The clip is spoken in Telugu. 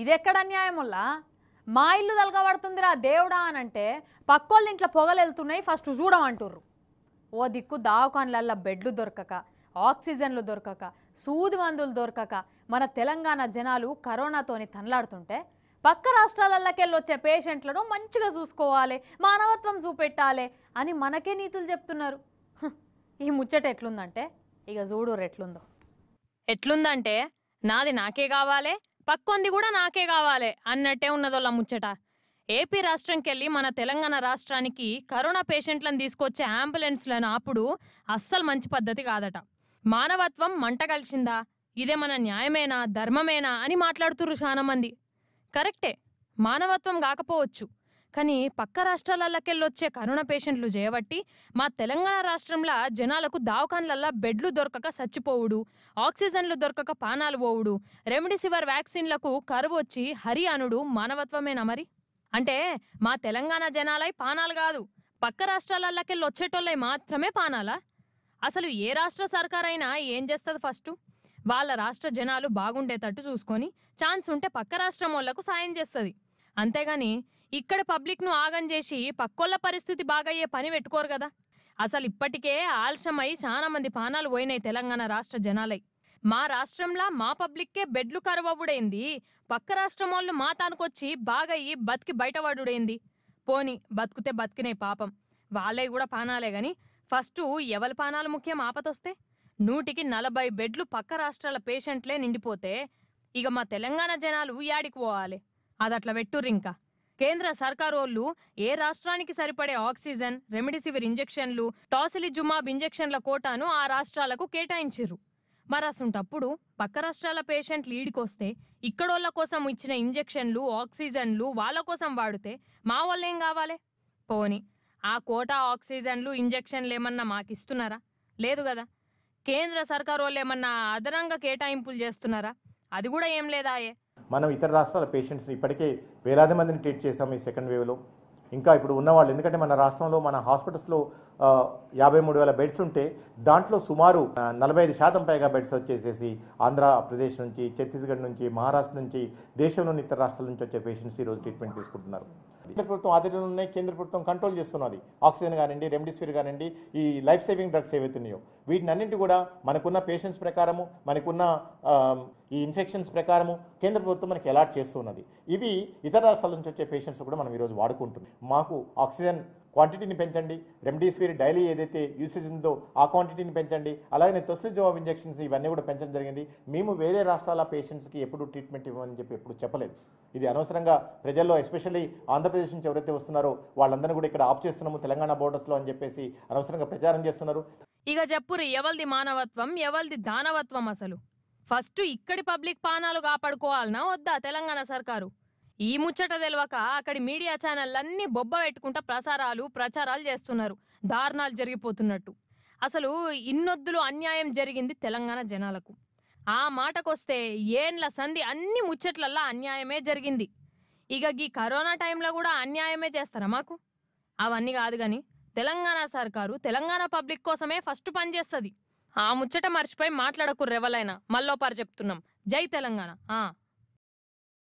ఇది ఎక్కడ అన్యాయముల్లా మా ఇల్లు తలగబడుతుందిరా దేవుడా అని అంటే పక్కోళ్ళ ఇంట్లో పొగలు వెళ్తున్నాయి ఫస్ట్ చూడమంటుర్రు ఓ దిక్కు దావకాన్లల్లా బెడ్లు దొరకక ఆక్సిజన్లు దొరకక సూది మందులు దొరకక మన తెలంగాణ జనాలు కరోనాతోని తనలాడుతుంటే పక్క రాష్ట్రాలకెళ్ళి వచ్చే పేషెంట్లను మంచిగా చూసుకోవాలి మానవత్వం చూపెట్టాలి అని మనకే నీతులు చెప్తున్నారు ఈ ముచ్చట ఎట్లుందంటే ఇక చూడు ఎట్లుందో ఎట్లుందంటే నాది నాకే కావాలి పక్కొంది కూడా నాకే కావాలి అన్నట్టే ఉన్నదోళ్ళ ముచ్చట ఏపీ రాష్ట్రంకెళ్ళి మన తెలంగాణ రాష్ట్రానికి కరోనా పేషెంట్లను తీసుకొచ్చే అంబులెన్స్లను అప్పుడు అస్సలు మంచి పద్ధతి కాదట మానవత్వం మంట కలిసిందా ఇదే మన న్యాయమేనా ధర్మమేనా అని మాట్లాడుతురు చాలామంది కరెక్టే మానవత్వం కాకపోవచ్చు కానీ పక్క రాష్ట్రాలకెళ్ళి వచ్చే కరోనా పేషెంట్లు చేయబట్టి మా తెలంగాణ రాష్ట్రంలో జనాలకు దావకాన్లల్లా బెడ్లు దొరకక చచ్చిపోవుడు ఆక్సిజన్లు దొరకక పానాలు పోవుడు రెమ్డెసివిర్ వ్యాక్సిన్లకు కరువు వచ్చి హరి అనుడు మానవత్వమేనా మరి అంటే మా తెలంగాణ జనాలై పానాలు కాదు పక్క రాష్ట్రాలకెళ్ళి వచ్చేటోళ్ళై మాత్రమే పానాలా అసలు ఏ రాష్ట్ర సర్కారైనా ఏం చేస్తుంది ఫస్ట్ వాళ్ళ రాష్ట్ర జనాలు బాగుండేటట్టు చూసుకొని ఛాన్స్ ఉంటే పక్క రాష్ట్రం వాళ్లకు సాయం చేస్తుంది అంతేగాని ఇక్కడ పబ్లిక్ను ఆగం చేసి పక్కోళ్ళ పరిస్థితి బాగయ్యే పని పెట్టుకోరు కదా అసలు ఇప్పటికే ఆలస్యమై చాలా మంది పానాలు పోయినాయి తెలంగాణ రాష్ట్ర జనాలై మా రాష్ట్రంలా మా పబ్లిక్కే బెడ్లు కరువవుడైంది పక్క రాష్ట్రం వాళ్ళు మా తానుకొచ్చి బాగయ్యి బతికి బయటపడుడైంది పోని బతుకుతే బతికినే పాపం వాళ్ళే కూడా పానాలే గాని ఫస్ట్ ఎవరి పానాలు ముఖ్యం ఆపతొస్తే నూటికి నలభై బెడ్లు పక్క రాష్ట్రాల పేషెంట్లే నిండిపోతే ఇక మా తెలంగాణ జనాలు యాడికి పోవాలి అది అట్లా ఇంకా కేంద్ర సర్కారోళ్ళు ఏ రాష్ట్రానికి సరిపడే ఆక్సిజన్ రెమిడిసివిర్ ఇంజెక్షన్లు టాసిలిజుమాబ్ ఇంజెక్షన్ల కోటాను ఆ రాష్ట్రాలకు కేటాయించారు మరసుంటప్పుడు పక్క రాష్ట్రాల పేషెంట్లు ఈడికొస్తే ఇక్కడోళ్ళ కోసం ఇచ్చిన ఇంజెక్షన్లు ఆక్సిజన్లు వాళ్ళ కోసం వాడితే మా వాళ్ళేం కావాలి పోని ఆ కోటా ఆక్సిజన్లు ఇంజెక్షన్లు ఏమన్నా మాకిస్తున్నారా లేదు కదా కేంద్ర సర్కారు వాళ్ళు ఏమన్నా అదనంగా కేటాయింపులు చేస్తున్నారా అది కూడా ఏం లేదాయే మనం ఇతర రాష్ట్రాల పేషెంట్స్ ఇప్పటికే వేలాది మందిని ట్రీట్ చేసాం ఈ సెకండ్ వేవ్లో ఇంకా ఇప్పుడు ఉన్నవాళ్ళు ఎందుకంటే మన రాష్ట్రంలో మన హాస్పిటల్స్లో యాభై మూడు వేల బెడ్స్ ఉంటే దాంట్లో సుమారు నలభై ఐదు శాతం పైగా బెడ్స్ వచ్చేసేసి ఆంధ్రప్రదేశ్ నుంచి ఛత్తీస్గఢ్ నుంచి మహారాష్ట్ర నుంచి దేశంలోని ఇతర రాష్ట్రాల నుంచి వచ్చే పేషెంట్స్ ఈరోజు ట్రీట్మెంట్ తీసుకుంటున్నారు అవుతుంది కేంద్ర ప్రభుత్వం ఆధ్వర్యంలోనే కేంద్ర ప్రభుత్వం కంట్రోల్ చేస్తున్నది ఆక్సిజన్ కానివ్వండి రెమ్డెసివిర్ కానివ్వండి ఈ లైఫ్ సేవింగ్ డ్రగ్స్ ఏవైతున్నాయో వీటిని అన్నింటి కూడా మనకున్న పేషెంట్స్ ప్రకారము మనకున్న ఈ ఇన్ఫెక్షన్స్ ప్రకారము కేంద్ర ప్రభుత్వం మనకి అలాట్ చేస్తున్నది ఇవి ఇతర రాష్ట్రాల నుంచి వచ్చే పేషెంట్స్ కూడా మనం ఈరోజు వాడుకుంటున్నాం మాకు ఆక్సిజన్ క్వాంటిటీని పెంచండి రెమ్డెసివిర్ డైలీ ఏదైతే యూసేజ్ ఉందో ఆ క్వాంటిటీని పెంచండి అలాగే తొస్లి జవాబ్ ఇంజెక్షన్స్ ఇవన్నీ కూడా పెంచడం జరిగింది మేము వేరే రాష్ట్రాల పేషెంట్స్కి ఎప్పుడు ట్రీట్మెంట్ ఇవ్వమని చెప్పి ఎప్పుడు చెప్పలేదు ఇది అనవసరంగా ప్రజల్లో ఎస్పెషల్లీ ఆంధ్రప్రదేశ్ నుంచి ఎవరైతే వస్తున్నారో వాళ్ళందరినీ కూడా ఇక్కడ ఆఫ్ చేస్తున్నాము తెలంగాణ బోర్డర్స్లో అని చెప్పేసి అనవసరంగా ప్రచారం చేస్తున్నారు ఇక చెప్పురు ఎవరిది మానవత్వం ఎవరిది దానవత్వం అసలు ఫస్ట్ ఇక్కడి పబ్లిక్ పానాలు కాపాడుకోవాలన్నా వద్దా తెలంగాణ సర్కారు ఈ ముచ్చట తెలియక అక్కడి మీడియా ఛానళ్ళన్నీ బొబ్బ పెట్టుకుంటా ప్రసారాలు ప్రచారాలు చేస్తున్నారు దారుణాలు జరిగిపోతున్నట్టు అసలు ఇన్నొద్దులు అన్యాయం జరిగింది తెలంగాణ జనాలకు ఆ మాటకొస్తే ఏండ్ల సంధి అన్ని ముచ్చట్లల్లా అన్యాయమే జరిగింది ఇక గీ కరోనా టైంలో కూడా అన్యాయమే చేస్తారా మాకు అవన్నీ కాదు కానీ తెలంగాణ సర్కారు తెలంగాణ పబ్లిక్ కోసమే ఫస్ట్ పనిచేస్తుంది ఆ ముచ్చట మర్చిపోయి మాట్లాడకు రెవలైనా మళ్ళోపారు చెప్తున్నాం జై తెలంగాణ